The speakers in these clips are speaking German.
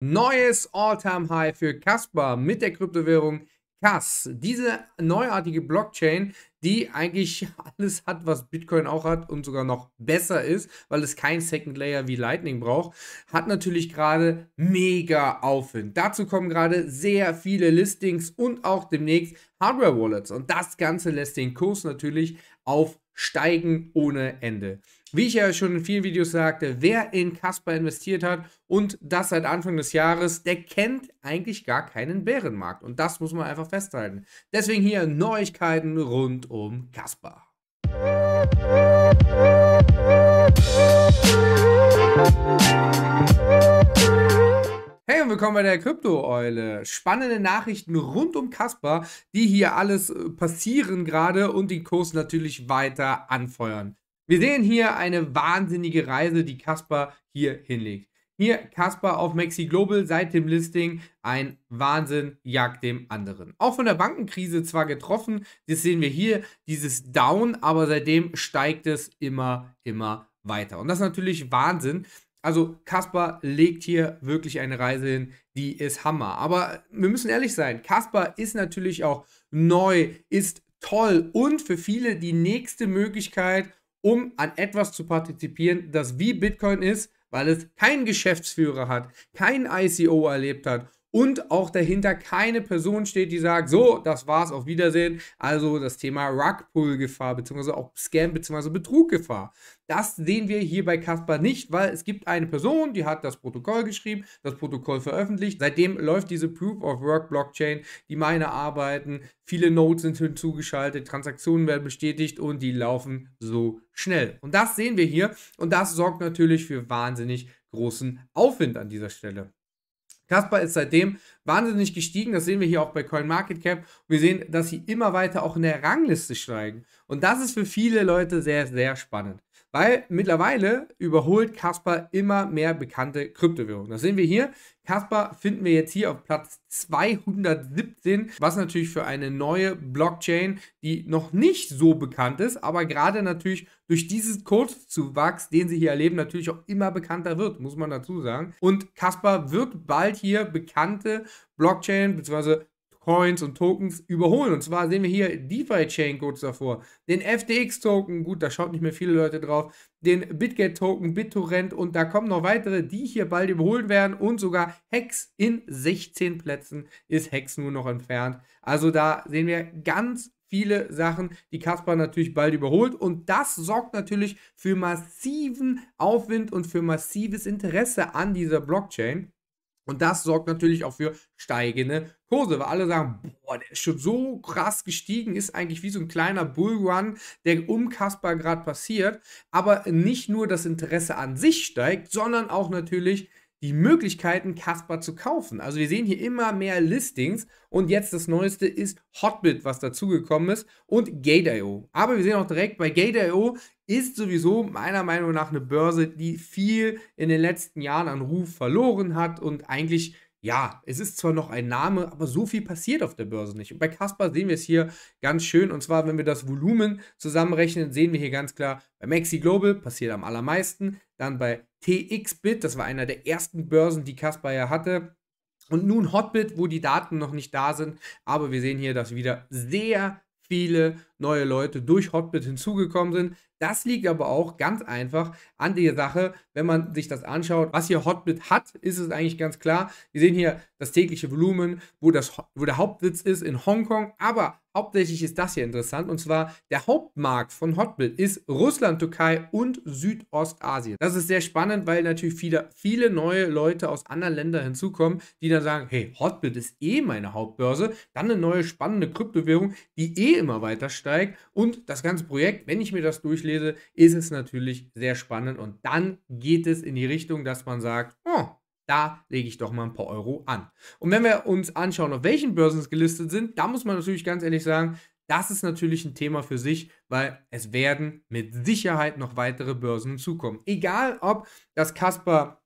Neues All-Time-High für Casper mit der Kryptowährung CAS. Diese neuartige Blockchain, die eigentlich alles hat, was Bitcoin auch hat und sogar noch besser ist, weil es kein Second Layer wie Lightning braucht, hat natürlich gerade mega Aufwind. Dazu kommen gerade sehr viele Listings und auch demnächst Hardware-Wallets. Und das Ganze lässt den Kurs natürlich aufsteigen ohne Ende. Wie ich ja schon in vielen Videos sagte, wer in Casper investiert hat und das seit Anfang des Jahres, der kennt eigentlich gar keinen Bärenmarkt. Und das muss man einfach festhalten. Deswegen hier Neuigkeiten rund um Casper. Hey und willkommen bei der Krypto-Eule. Spannende Nachrichten rund um Casper, die hier alles äh, passieren gerade und den Kurs natürlich weiter anfeuern. Wir sehen hier eine wahnsinnige Reise, die Casper hier hinlegt. Hier Casper auf Maxi Global seit dem Listing. Ein Wahnsinn jagt dem anderen. Auch von der Bankenkrise zwar getroffen, das sehen wir hier, dieses Down, aber seitdem steigt es immer, immer weiter. Und das ist natürlich Wahnsinn. Also Casper legt hier wirklich eine Reise hin, die ist Hammer. Aber wir müssen ehrlich sein, Casper ist natürlich auch neu, ist toll und für viele die nächste Möglichkeit, um an etwas zu partizipieren, das wie Bitcoin ist, weil es keinen Geschäftsführer hat, kein ICO erlebt hat und auch dahinter keine Person steht, die sagt, so, das war's, auf Wiedersehen. Also das Thema Rugpull-Gefahr, beziehungsweise auch Scam, beziehungsweise Betruggefahr. Das sehen wir hier bei Caspar nicht, weil es gibt eine Person, die hat das Protokoll geschrieben, das Protokoll veröffentlicht. Seitdem läuft diese Proof of Work Blockchain, die meine arbeiten. Viele Nodes sind hinzugeschaltet, Transaktionen werden bestätigt und die laufen so schnell. Und das sehen wir hier und das sorgt natürlich für wahnsinnig großen Aufwind an dieser Stelle. Kaspar ist seitdem wahnsinnig gestiegen. Das sehen wir hier auch bei CoinMarketCap. Wir sehen, dass sie immer weiter auch in der Rangliste steigen. Und das ist für viele Leute sehr, sehr spannend weil mittlerweile überholt Casper immer mehr bekannte Kryptowährungen. Das sehen wir hier. Casper finden wir jetzt hier auf Platz 217, was natürlich für eine neue Blockchain, die noch nicht so bekannt ist, aber gerade natürlich durch diesen Kurszuwachs, den sie hier erleben, natürlich auch immer bekannter wird, muss man dazu sagen. Und Casper wird bald hier bekannte Blockchain bzw. Coins und Tokens überholen. Und zwar sehen wir hier defi chain kurz davor. Den FTX-Token, gut, da schaut nicht mehr viele Leute drauf. Den BitGet-Token, BitTorrent und da kommen noch weitere, die hier bald überholt werden. Und sogar Hex in 16 Plätzen ist Hex nur noch entfernt. Also da sehen wir ganz viele Sachen, die Kaspar natürlich bald überholt. Und das sorgt natürlich für massiven Aufwind und für massives Interesse an dieser Blockchain. Und das sorgt natürlich auch für steigende Kurse, weil alle sagen, boah, der ist schon so krass gestiegen, ist eigentlich wie so ein kleiner Bullrun, der um Kaspar gerade passiert. Aber nicht nur das Interesse an sich steigt, sondern auch natürlich die Möglichkeiten, Casper zu kaufen. Also wir sehen hier immer mehr Listings und jetzt das Neueste ist Hotbit, was dazugekommen ist und Gate.io. Aber wir sehen auch direkt, bei Gate.io ist sowieso meiner Meinung nach eine Börse, die viel in den letzten Jahren an Ruf verloren hat und eigentlich ja, es ist zwar noch ein Name, aber so viel passiert auf der Börse nicht. Und bei Casper sehen wir es hier ganz schön. Und zwar, wenn wir das Volumen zusammenrechnen, sehen wir hier ganz klar, bei Maxi Global passiert am allermeisten. Dann bei TXBit, das war einer der ersten Börsen, die Casper ja hatte. Und nun Hotbit, wo die Daten noch nicht da sind. Aber wir sehen hier, dass wieder sehr viele neue Leute durch Hotbit hinzugekommen sind. Das liegt aber auch ganz einfach an der Sache, wenn man sich das anschaut. Was hier Hotbit hat, ist es eigentlich ganz klar. Wir sehen hier das tägliche Volumen, wo, das, wo der Hauptsitz ist in Hongkong. Aber hauptsächlich ist das hier interessant. Und zwar der Hauptmarkt von Hotbit ist Russland, Türkei und Südostasien. Das ist sehr spannend, weil natürlich viele, viele neue Leute aus anderen Ländern hinzukommen, die dann sagen, hey, Hotbit ist eh meine Hauptbörse. Dann eine neue spannende Kryptowährung, die eh immer weiter steigt steigt. Und das ganze Projekt, wenn ich mir das durchlese, ist es natürlich sehr spannend. Und dann geht es in die Richtung, dass man sagt, oh, da lege ich doch mal ein paar Euro an. Und wenn wir uns anschauen, auf welchen Börsen es gelistet sind, da muss man natürlich ganz ehrlich sagen, das ist natürlich ein Thema für sich, weil es werden mit Sicherheit noch weitere Börsen zukommen. Egal ob das Casper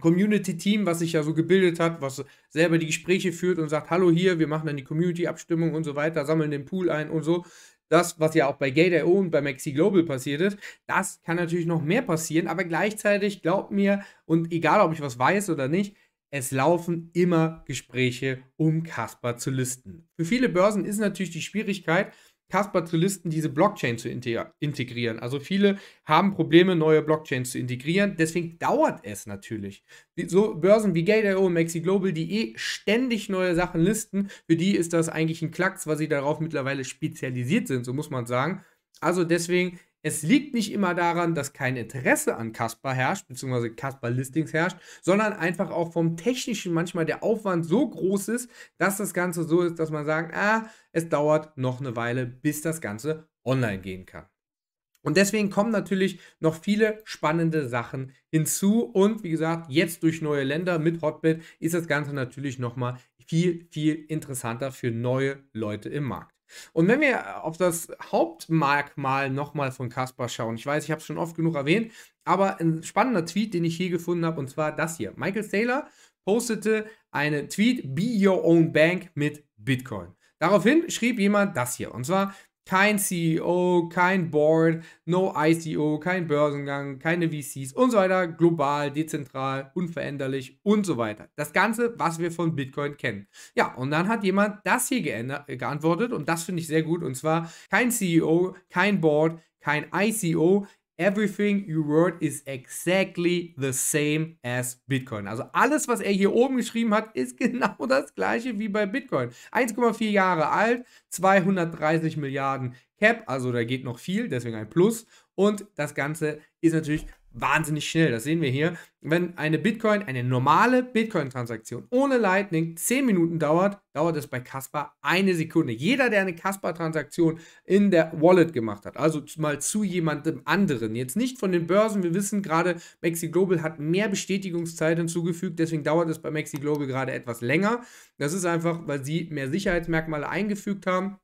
Community-Team, was sich ja so gebildet hat, was selber die Gespräche führt und sagt, hallo hier, wir machen dann die Community-Abstimmung und so weiter, sammeln den Pool ein und so das, was ja auch bei Gate.io und bei Maxi Global passiert ist, das kann natürlich noch mehr passieren, aber gleichzeitig glaubt mir, und egal ob ich was weiß oder nicht, es laufen immer Gespräche um Casper zu listen. Für viele Börsen ist natürlich die Schwierigkeit, casper zu listen, diese Blockchain zu integrieren. Also viele haben Probleme, neue Blockchains zu integrieren. Deswegen dauert es natürlich. So Börsen wie Gate.io und MaxiGlobal, die eh ständig neue Sachen listen, für die ist das eigentlich ein Klacks, weil sie darauf mittlerweile spezialisiert sind, so muss man sagen. Also deswegen es liegt nicht immer daran, dass kein Interesse an Casper herrscht, beziehungsweise Casper-Listings herrscht, sondern einfach auch vom technischen manchmal der Aufwand so groß ist, dass das Ganze so ist, dass man sagt, ah, es dauert noch eine Weile, bis das Ganze online gehen kann. Und deswegen kommen natürlich noch viele spannende Sachen hinzu. Und wie gesagt, jetzt durch neue Länder mit Hotbit ist das Ganze natürlich nochmal viel, viel interessanter für neue Leute im Markt. Und wenn wir auf das Hauptmerkmal nochmal von Caspar schauen, ich weiß, ich habe es schon oft genug erwähnt, aber ein spannender Tweet, den ich hier gefunden habe, und zwar das hier. Michael Saylor postete einen Tweet, Be Your Own Bank mit Bitcoin. Daraufhin schrieb jemand das hier, und zwar, kein CEO, kein Board, no ICO, e kein Börsengang, keine VCs und so weiter. Global, dezentral, unveränderlich und so weiter. Das Ganze, was wir von Bitcoin kennen. Ja, und dann hat jemand das hier geantwortet und das finde ich sehr gut. Und zwar kein CEO, kein Board, kein ICO, e Everything you wrote is exactly the same as Bitcoin. Also alles, was er hier oben geschrieben hat, ist genau das gleiche wie bei Bitcoin. 1,4 Jahre alt, 230 Milliarden Cap, also da geht noch viel, deswegen ein Plus. Und das Ganze ist natürlich wahnsinnig schnell. Das sehen wir hier. Wenn eine Bitcoin, eine normale Bitcoin-Transaktion ohne Lightning 10 Minuten dauert, dauert es bei Casper eine Sekunde. Jeder, der eine Casper-Transaktion in der Wallet gemacht hat, also mal zu jemandem anderen, jetzt nicht von den Börsen, wir wissen gerade, Maxi Global hat mehr Bestätigungszeit hinzugefügt, deswegen dauert es bei Maxi Global gerade etwas länger. Das ist einfach, weil sie mehr Sicherheitsmerkmale eingefügt haben.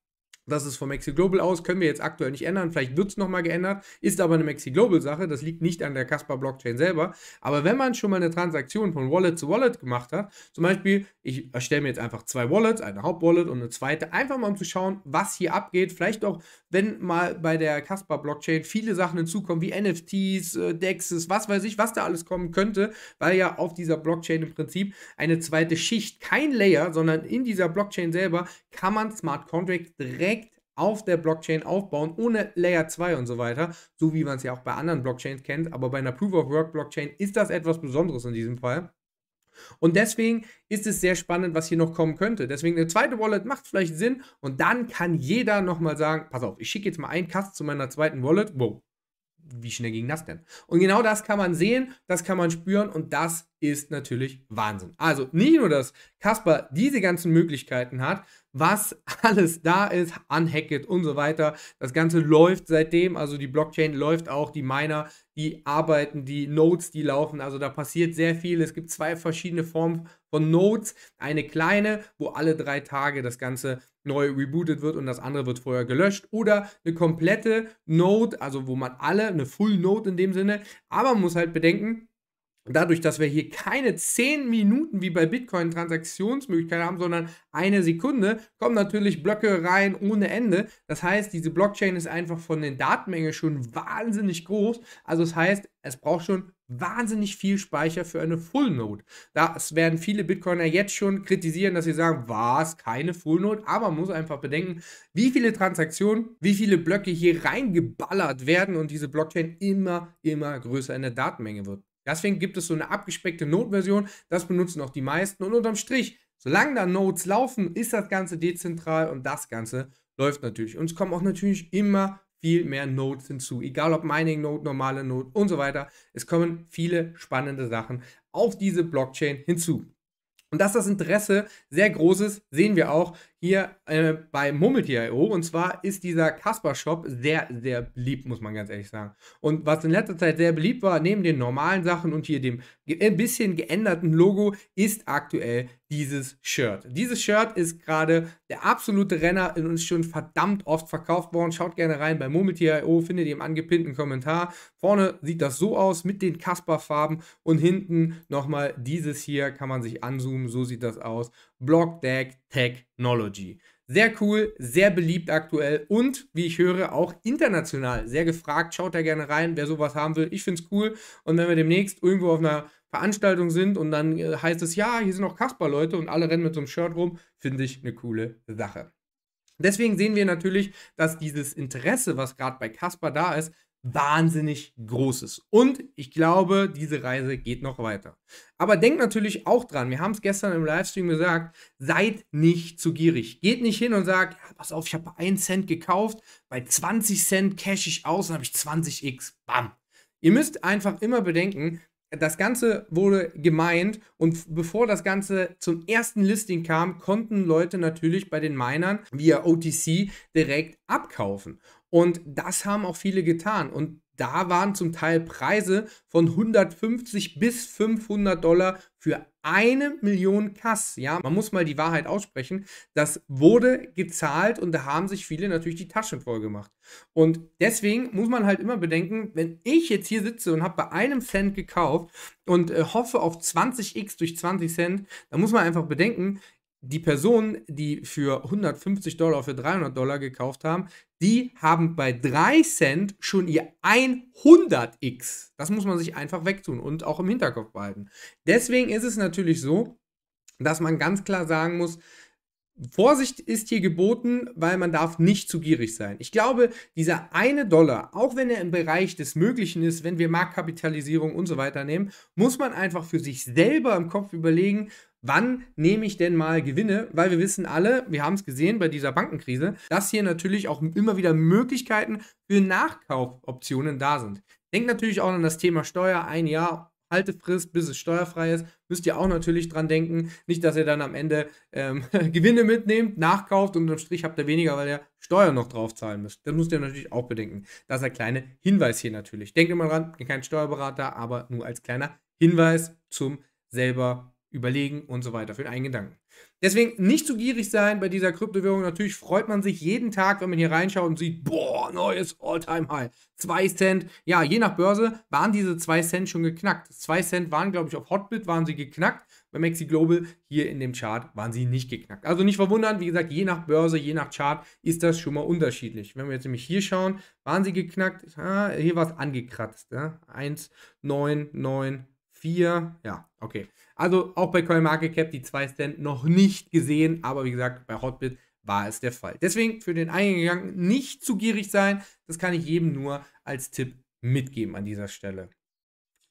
Das ist von Maxi Global aus, können wir jetzt aktuell nicht ändern. Vielleicht wird es nochmal geändert, ist aber eine Maxi Global Sache. Das liegt nicht an der Casper Blockchain selber. Aber wenn man schon mal eine Transaktion von Wallet zu Wallet gemacht hat, zum Beispiel, ich erstelle mir jetzt einfach zwei Wallets, eine Hauptwallet und eine zweite, einfach mal um zu schauen, was hier abgeht. Vielleicht auch, wenn mal bei der Casper Blockchain viele Sachen hinzukommen, wie NFTs, äh, Dexes, was weiß ich, was da alles kommen könnte, weil ja auf dieser Blockchain im Prinzip eine zweite Schicht, kein Layer, sondern in dieser Blockchain selber kann man Smart Contract direkt auf der Blockchain aufbauen, ohne Layer 2 und so weiter, so wie man es ja auch bei anderen Blockchains kennt, aber bei einer Proof-of-Work-Blockchain ist das etwas Besonderes in diesem Fall. Und deswegen ist es sehr spannend, was hier noch kommen könnte. Deswegen eine zweite Wallet macht vielleicht Sinn und dann kann jeder nochmal sagen, pass auf, ich schicke jetzt mal einen Kast zu meiner zweiten Wallet. Wow, wie schnell ging das denn? Und genau das kann man sehen, das kann man spüren und das ist natürlich Wahnsinn. Also nicht nur, dass Casper diese ganzen Möglichkeiten hat, was alles da ist, unhacket und so weiter. Das Ganze läuft seitdem, also die Blockchain läuft auch, die Miner, die arbeiten, die Nodes, die laufen. Also da passiert sehr viel. Es gibt zwei verschiedene Formen von Nodes. Eine kleine, wo alle drei Tage das Ganze neu rebootet wird und das andere wird vorher gelöscht. Oder eine komplette Node, also wo man alle, eine Full Node in dem Sinne. Aber man muss halt bedenken, dadurch, dass wir hier keine 10 Minuten wie bei Bitcoin Transaktionsmöglichkeiten haben, sondern eine Sekunde, kommen natürlich Blöcke rein ohne Ende. Das heißt, diese Blockchain ist einfach von den Datenmengen schon wahnsinnig groß. Also das heißt, es braucht schon wahnsinnig viel Speicher für eine Full Node. Das werden viele Bitcoiner jetzt schon kritisieren, dass sie sagen, war es keine Full Node, aber man muss einfach bedenken, wie viele Transaktionen, wie viele Blöcke hier reingeballert werden und diese Blockchain immer, immer größer in der Datenmenge wird. Deswegen gibt es so eine abgespeckte Node-Version, das benutzen auch die meisten und unterm Strich, solange da Nodes laufen, ist das Ganze dezentral und das Ganze läuft natürlich. Und es kommen auch natürlich immer viel mehr Nodes hinzu, egal ob Mining-Node, normale Node und so weiter. Es kommen viele spannende Sachen auf diese Blockchain hinzu. Und dass das Interesse sehr groß ist, sehen wir auch hier äh, bei Murmeltier.io. Und zwar ist dieser Kasper-Shop sehr, sehr beliebt, muss man ganz ehrlich sagen. Und was in letzter Zeit sehr beliebt war, neben den normalen Sachen und hier dem ein äh, bisschen geänderten Logo, ist aktuell dieses Shirt. Dieses Shirt ist gerade der absolute Renner und ist schon verdammt oft verkauft worden. Schaut gerne rein bei Murmeltier.io, findet ihr im angepinnten Kommentar. Vorne sieht das so aus mit den Kasper-Farben und hinten nochmal dieses hier, kann man sich anzoomen, so sieht das aus. Blockdeck Technology. Sehr cool, sehr beliebt aktuell und wie ich höre, auch international sehr gefragt. Schaut da gerne rein, wer sowas haben will. Ich finde es cool. Und wenn wir demnächst irgendwo auf einer Veranstaltung sind und dann äh, heißt es, ja, hier sind auch Kasper-Leute und alle rennen mit so einem Shirt rum, finde ich eine coole Sache. Deswegen sehen wir natürlich, dass dieses Interesse, was gerade bei Kasper da ist, wahnsinnig Großes. Und ich glaube, diese Reise geht noch weiter. Aber denkt natürlich auch dran, wir haben es gestern im Livestream gesagt, seid nicht zu gierig. Geht nicht hin und sagt, ja, pass auf, ich habe 1 Cent gekauft, bei 20 Cent cash ich aus, und habe ich 20x, bam. Ihr müsst einfach immer bedenken, das Ganze wurde gemeint und bevor das Ganze zum ersten Listing kam, konnten Leute natürlich bei den Minern via OTC direkt abkaufen. Und das haben auch viele getan. Und da waren zum Teil Preise von 150 bis 500 Dollar für eine Million Kass. Ja, man muss mal die Wahrheit aussprechen. Das wurde gezahlt und da haben sich viele natürlich die Taschen voll gemacht. Und deswegen muss man halt immer bedenken, wenn ich jetzt hier sitze und habe bei einem Cent gekauft und äh, hoffe auf 20x durch 20 Cent, dann muss man einfach bedenken, die Personen, die für 150 Dollar, für 300 Dollar gekauft haben, die haben bei 3 Cent schon ihr 100x. Das muss man sich einfach wegtun und auch im Hinterkopf behalten. Deswegen ist es natürlich so, dass man ganz klar sagen muss, Vorsicht ist hier geboten, weil man darf nicht zu gierig sein. Ich glaube, dieser eine Dollar, auch wenn er im Bereich des Möglichen ist, wenn wir Marktkapitalisierung und so weiter nehmen, muss man einfach für sich selber im Kopf überlegen, wann nehme ich denn mal Gewinne? Weil wir wissen alle, wir haben es gesehen bei dieser Bankenkrise, dass hier natürlich auch immer wieder Möglichkeiten für Nachkaufoptionen da sind. Denkt natürlich auch an das Thema Steuer, ein Jahr Haltefrist, bis es steuerfrei ist. Müsst ihr auch natürlich dran denken. Nicht, dass ihr dann am Ende ähm, Gewinne mitnehmt, nachkauft und unterm Strich habt ihr weniger, weil ihr Steuern noch drauf zahlen müsst. Das müsst ihr natürlich auch bedenken. Das ist ein kleiner Hinweis hier natürlich. Denkt immer dran, ich bin kein Steuerberater, aber nur als kleiner Hinweis zum selber überlegen und so weiter für den eigenen Gedanken. Deswegen nicht zu gierig sein bei dieser Kryptowährung. Natürlich freut man sich jeden Tag, wenn man hier reinschaut und sieht, boah, neues All-Time-High. 2 Cent. Ja, je nach Börse waren diese 2 Cent schon geknackt. 2 Cent waren, glaube ich, auf Hotbit waren sie geknackt. Bei Maxi Global hier in dem Chart waren sie nicht geknackt. Also nicht verwundern, wie gesagt, je nach Börse, je nach Chart ist das schon mal unterschiedlich. Wenn wir jetzt nämlich hier schauen, waren sie geknackt, ah, hier war es angekratzt. Ja? 4. ja, okay. Also auch bei Coin Market Cap die zwei Stand noch nicht gesehen, aber wie gesagt, bei Hotbit war es der Fall. Deswegen für den Eingang nicht zu gierig sein. Das kann ich jedem nur als Tipp mitgeben an dieser Stelle.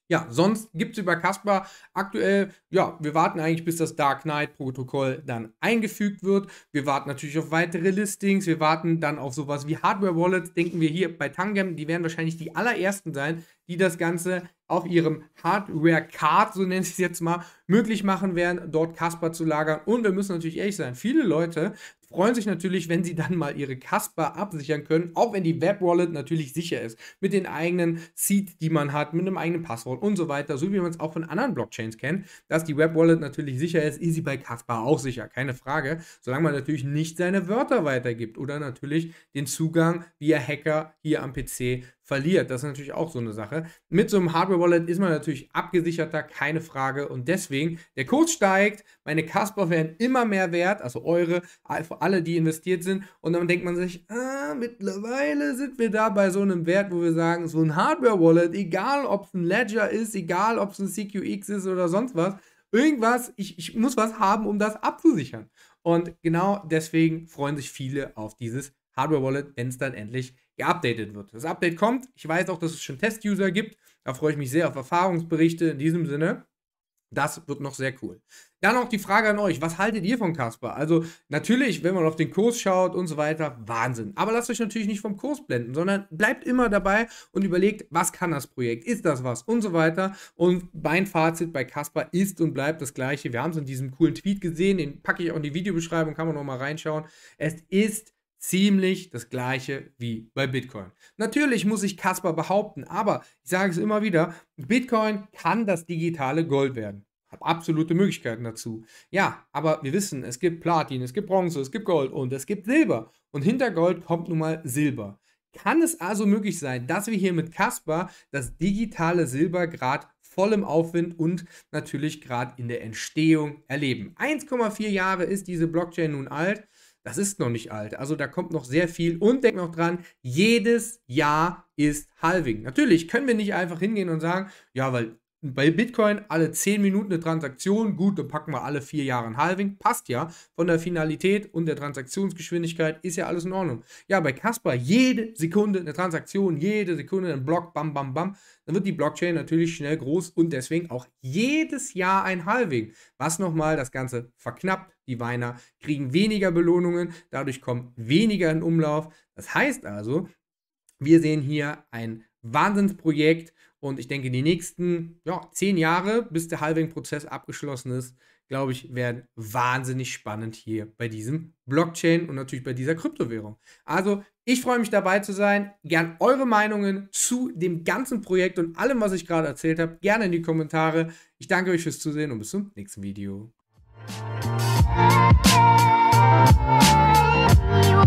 Ja, sonst gibt es über Casper aktuell, ja, wir warten eigentlich, bis das Dark Knight-Protokoll dann eingefügt wird. Wir warten natürlich auf weitere Listings, wir warten dann auf sowas wie Hardware-Wallets, denken wir hier bei Tangem, die werden wahrscheinlich die allerersten sein, die das Ganze auf ihrem Hardware-Card, so nenne ich es jetzt mal, möglich machen werden, dort Casper zu lagern. Und wir müssen natürlich ehrlich sein, viele Leute freuen sich natürlich, wenn sie dann mal ihre Casper absichern können, auch wenn die Web-Wallet natürlich sicher ist, mit den eigenen Seed, die man hat, mit einem eigenen Passwort und so weiter, so wie man es auch von anderen Blockchains kennt, dass die Web-Wallet natürlich sicher ist, ist sie bei Casper auch sicher, keine Frage, solange man natürlich nicht seine Wörter weitergibt oder natürlich den Zugang via Hacker hier am PC verliert. Das ist natürlich auch so eine Sache. Mit so einem Hardware-Wallet ist man natürlich abgesicherter, keine Frage. Und deswegen, der Kurs steigt, meine Casper werden immer mehr wert, also eure, für alle, die investiert sind. Und dann denkt man sich, ah, mittlerweile sind wir da bei so einem Wert, wo wir sagen, so ein Hardware-Wallet, egal ob es ein Ledger ist, egal ob es ein CQX ist oder sonst was, irgendwas, ich, ich muss was haben, um das abzusichern. Und genau deswegen freuen sich viele auf dieses Hardware-Wallet, wenn es dann endlich geupdatet wird. Das Update kommt. Ich weiß auch, dass es schon Test-User gibt. Da freue ich mich sehr auf Erfahrungsberichte. In diesem Sinne, das wird noch sehr cool. Dann auch die Frage an euch, was haltet ihr von Casper? Also natürlich, wenn man auf den Kurs schaut und so weiter, Wahnsinn. Aber lasst euch natürlich nicht vom Kurs blenden, sondern bleibt immer dabei und überlegt, was kann das Projekt? Ist das was? Und so weiter. Und mein Fazit bei Casper ist und bleibt das gleiche. Wir haben es in diesem coolen Tweet gesehen, den packe ich auch in die Videobeschreibung, kann man nochmal reinschauen. Es ist ziemlich das gleiche wie bei Bitcoin. Natürlich muss ich Kasper behaupten, aber ich sage es immer wieder, Bitcoin kann das digitale Gold werden. Habe absolute Möglichkeiten dazu. Ja, aber wir wissen, es gibt Platin, es gibt Bronze, es gibt Gold und es gibt Silber. Und hinter Gold kommt nun mal Silber. Kann es also möglich sein, dass wir hier mit Casper das digitale Silber gerade voll im Aufwind und natürlich gerade in der Entstehung erleben? 1,4 Jahre ist diese Blockchain nun alt. Das ist noch nicht alt. Also da kommt noch sehr viel. Und denkt noch dran, jedes Jahr ist Halving. Natürlich können wir nicht einfach hingehen und sagen, ja, weil bei Bitcoin alle 10 Minuten eine Transaktion, gut, dann packen wir alle 4 Jahre ein Halving, passt ja. Von der Finalität und der Transaktionsgeschwindigkeit ist ja alles in Ordnung. Ja, bei Casper jede Sekunde eine Transaktion, jede Sekunde ein Block, bam, bam, bam, dann wird die Blockchain natürlich schnell groß und deswegen auch jedes Jahr ein Halving, was nochmal das Ganze verknappt. Die Weiner kriegen weniger Belohnungen, dadurch kommen weniger in Umlauf. Das heißt also, wir sehen hier ein Wahnsinnsprojekt, und ich denke, die nächsten ja, zehn Jahre, bis der Halving-Prozess abgeschlossen ist, glaube ich, werden wahnsinnig spannend hier bei diesem Blockchain und natürlich bei dieser Kryptowährung. Also, ich freue mich dabei zu sein. Gern eure Meinungen zu dem ganzen Projekt und allem, was ich gerade erzählt habe, gerne in die Kommentare. Ich danke euch fürs Zusehen und bis zum nächsten Video.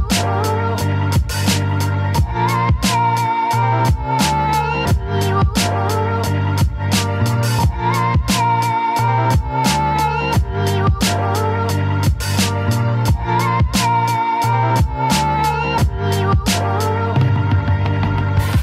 Thank